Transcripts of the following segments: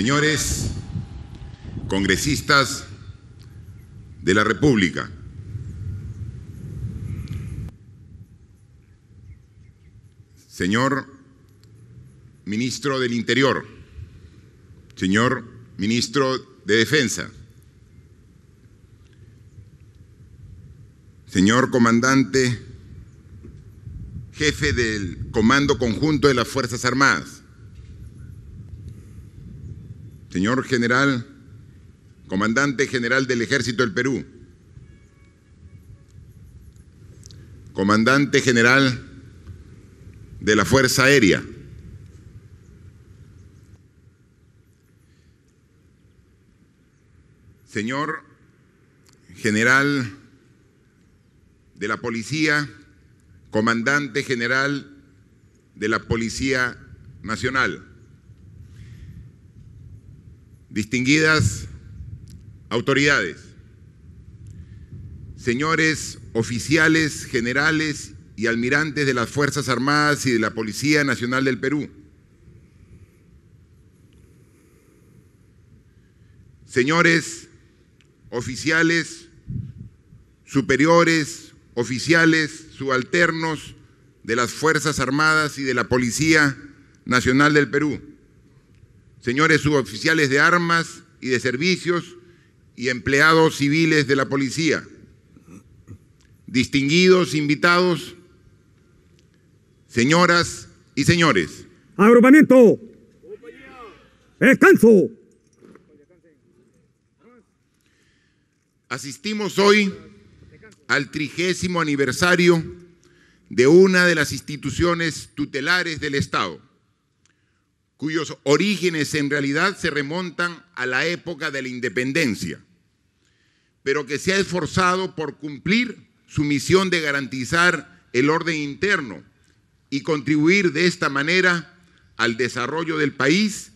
Señores congresistas de la República, señor ministro del Interior, señor ministro de Defensa, señor comandante jefe del Comando Conjunto de las Fuerzas Armadas, señor general, comandante general del Ejército del Perú, comandante general de la Fuerza Aérea, señor general de la Policía, comandante general de la Policía Nacional distinguidas autoridades, señores oficiales, generales y almirantes de las Fuerzas Armadas y de la Policía Nacional del Perú, señores oficiales, superiores, oficiales, subalternos de las Fuerzas Armadas y de la Policía Nacional del Perú señores suboficiales de armas y de servicios y empleados civiles de la policía, distinguidos invitados, señoras y señores. Agrupamiento. Descanso. Asistimos hoy al trigésimo aniversario de una de las instituciones tutelares del Estado cuyos orígenes en realidad se remontan a la época de la independencia, pero que se ha esforzado por cumplir su misión de garantizar el orden interno y contribuir de esta manera al desarrollo del país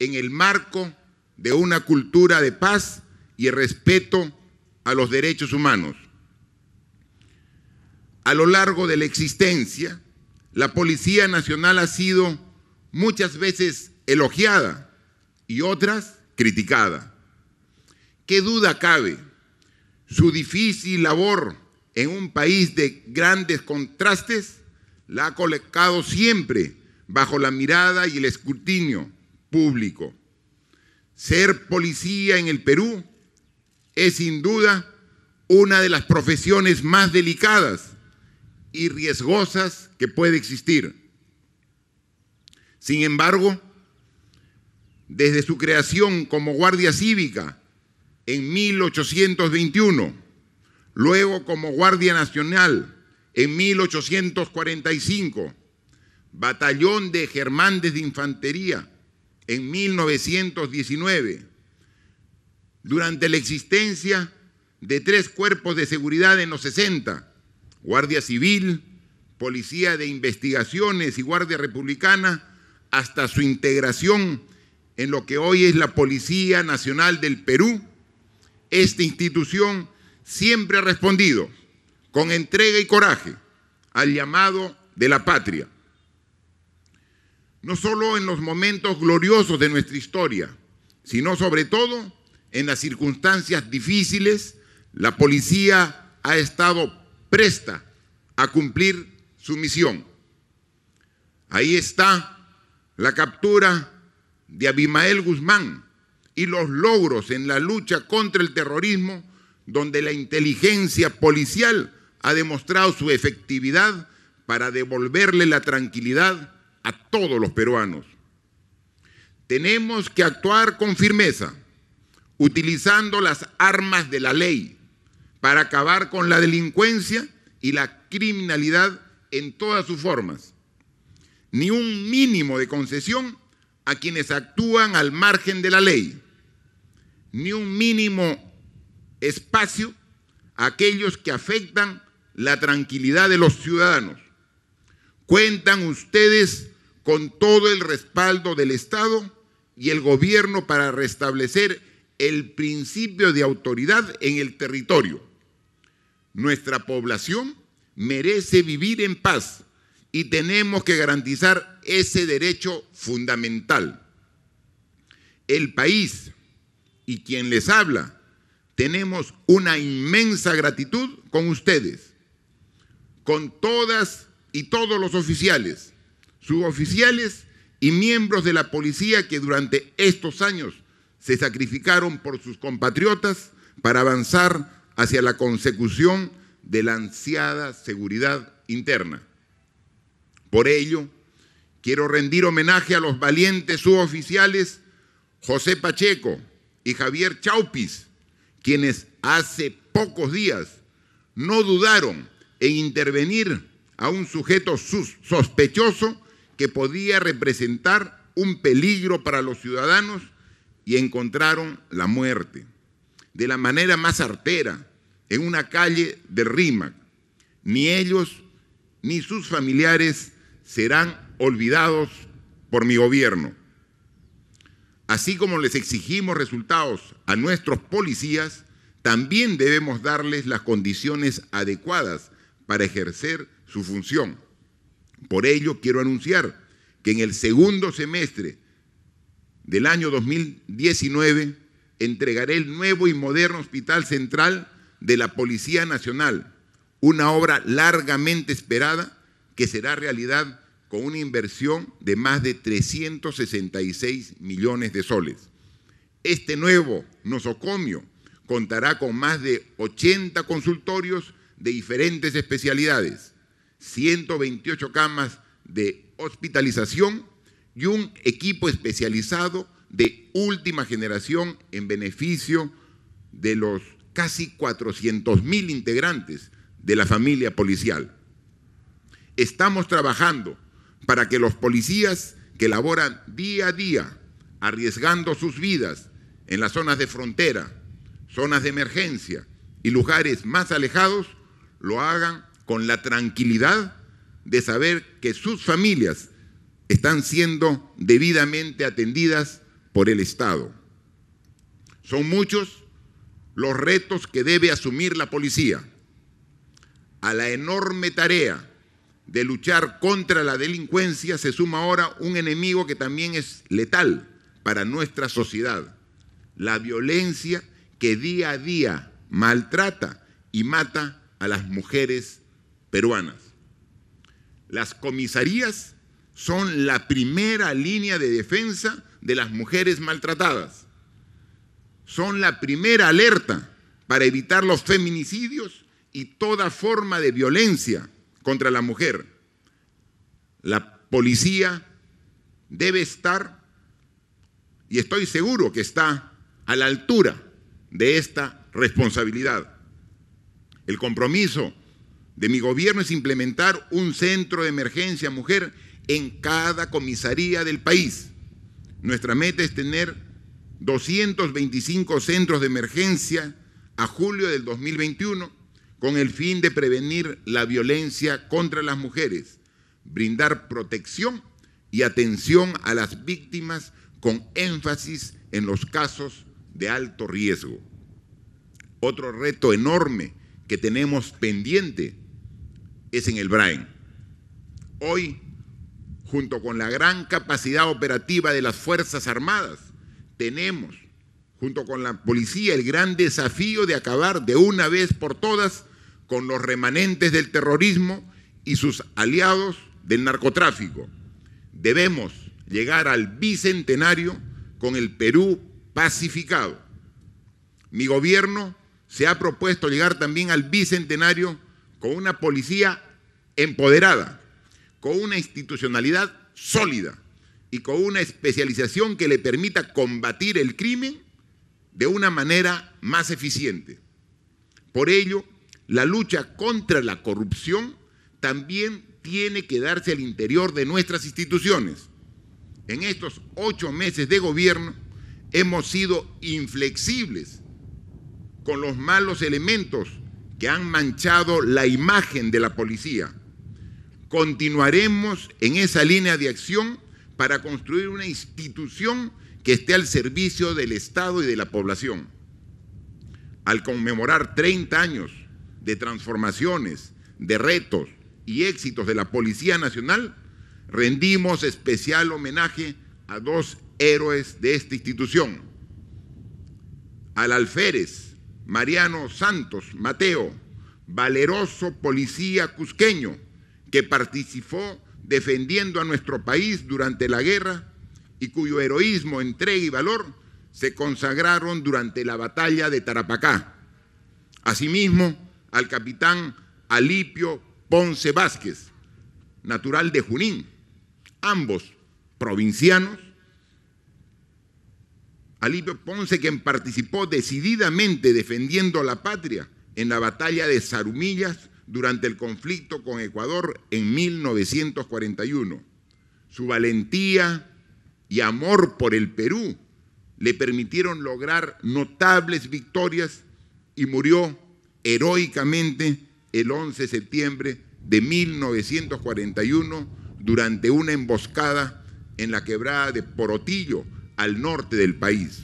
en el marco de una cultura de paz y respeto a los derechos humanos. A lo largo de la existencia, la Policía Nacional ha sido muchas veces elogiada y otras criticada. ¿Qué duda cabe? Su difícil labor en un país de grandes contrastes la ha colocado siempre bajo la mirada y el escrutinio público. Ser policía en el Perú es sin duda una de las profesiones más delicadas y riesgosas que puede existir. Sin embargo, desde su creación como Guardia Cívica en 1821, luego como Guardia Nacional en 1845, Batallón de Germán de Infantería en 1919. Durante la existencia de tres cuerpos de seguridad en los 60, Guardia Civil, Policía de Investigaciones y Guardia Republicana, hasta su integración en lo que hoy es la Policía Nacional del Perú, esta institución siempre ha respondido con entrega y coraje al llamado de la patria. No solo en los momentos gloriosos de nuestra historia, sino sobre todo en las circunstancias difíciles, la policía ha estado presta a cumplir su misión. Ahí está la captura de Abimael Guzmán y los logros en la lucha contra el terrorismo, donde la inteligencia policial ha demostrado su efectividad para devolverle la tranquilidad a todos los peruanos. Tenemos que actuar con firmeza, utilizando las armas de la ley para acabar con la delincuencia y la criminalidad en todas sus formas ni un mínimo de concesión a quienes actúan al margen de la ley, ni un mínimo espacio a aquellos que afectan la tranquilidad de los ciudadanos. Cuentan ustedes con todo el respaldo del Estado y el gobierno para restablecer el principio de autoridad en el territorio. Nuestra población merece vivir en paz y tenemos que garantizar ese derecho fundamental. El país y quien les habla, tenemos una inmensa gratitud con ustedes, con todas y todos los oficiales, suboficiales y miembros de la policía que durante estos años se sacrificaron por sus compatriotas para avanzar hacia la consecución de la ansiada seguridad interna. Por ello, quiero rendir homenaje a los valientes suboficiales José Pacheco y Javier Chaupis, quienes hace pocos días no dudaron en intervenir a un sujeto sospechoso que podía representar un peligro para los ciudadanos y encontraron la muerte de la manera más artera en una calle de Rímac. Ni ellos ni sus familiares serán olvidados por mi gobierno. Así como les exigimos resultados a nuestros policías, también debemos darles las condiciones adecuadas para ejercer su función. Por ello, quiero anunciar que en el segundo semestre del año 2019 entregaré el nuevo y moderno Hospital Central de la Policía Nacional, una obra largamente esperada que será realidad con una inversión de más de 366 millones de soles. Este nuevo nosocomio contará con más de 80 consultorios de diferentes especialidades, 128 camas de hospitalización y un equipo especializado de última generación en beneficio de los casi 400 mil integrantes de la familia policial. Estamos trabajando para que los policías que laboran día a día, arriesgando sus vidas en las zonas de frontera, zonas de emergencia y lugares más alejados, lo hagan con la tranquilidad de saber que sus familias están siendo debidamente atendidas por el Estado. Son muchos los retos que debe asumir la policía. A la enorme tarea de luchar contra la delincuencia se suma ahora un enemigo que también es letal para nuestra sociedad, la violencia que día a día maltrata y mata a las mujeres peruanas. Las comisarías son la primera línea de defensa de las mujeres maltratadas. Son la primera alerta para evitar los feminicidios y toda forma de violencia contra la mujer. La policía debe estar, y estoy seguro que está, a la altura de esta responsabilidad. El compromiso de mi gobierno es implementar un centro de emergencia mujer en cada comisaría del país. Nuestra meta es tener 225 centros de emergencia a julio del 2021 con el fin de prevenir la violencia contra las mujeres, brindar protección y atención a las víctimas con énfasis en los casos de alto riesgo. Otro reto enorme que tenemos pendiente es en el Brain. Hoy, junto con la gran capacidad operativa de las Fuerzas Armadas, tenemos, junto con la policía, el gran desafío de acabar de una vez por todas con los remanentes del terrorismo y sus aliados del narcotráfico. Debemos llegar al bicentenario con el Perú pacificado. Mi gobierno se ha propuesto llegar también al bicentenario con una policía empoderada, con una institucionalidad sólida y con una especialización que le permita combatir el crimen de una manera más eficiente. Por ello, la lucha contra la corrupción también tiene que darse al interior de nuestras instituciones. En estos ocho meses de gobierno hemos sido inflexibles con los malos elementos que han manchado la imagen de la policía. Continuaremos en esa línea de acción para construir una institución que esté al servicio del Estado y de la población. Al conmemorar 30 años de transformaciones, de retos y éxitos de la Policía Nacional, rendimos especial homenaje a dos héroes de esta institución. Al alférez Mariano Santos Mateo, valeroso policía cusqueño que participó defendiendo a nuestro país durante la guerra y cuyo heroísmo, entrega y valor se consagraron durante la batalla de Tarapacá. Asimismo, al capitán Alipio Ponce Vázquez, natural de Junín, ambos provincianos. Alipio Ponce, quien participó decididamente defendiendo la patria en la batalla de Sarumillas durante el conflicto con Ecuador en 1941. Su valentía y amor por el Perú le permitieron lograr notables victorias y murió heroicamente el 11 de septiembre de 1941 durante una emboscada en la quebrada de Porotillo, al norte del país.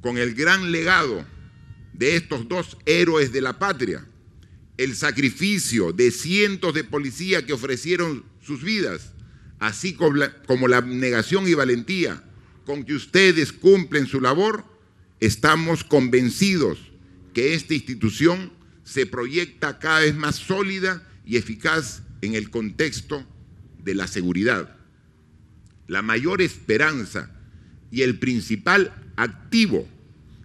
Con el gran legado de estos dos héroes de la patria, el sacrificio de cientos de policías que ofrecieron sus vidas, así como la, negación y valentía con que ustedes cumplen su labor, estamos convencidos que esta institución se proyecta cada vez más sólida y eficaz en el contexto de la seguridad. La mayor esperanza y el principal activo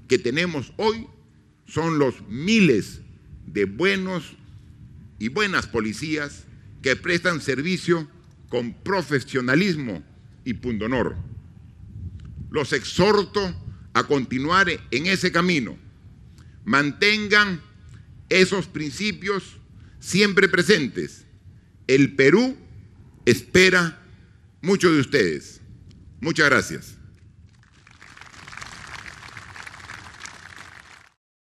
que tenemos hoy son los miles de buenos y buenas policías que prestan servicio con profesionalismo y pundonor. Los exhorto a continuar en ese camino mantengan esos principios siempre presentes. El Perú espera mucho de ustedes. Muchas gracias.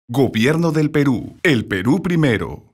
Gobierno del Perú. El Perú primero.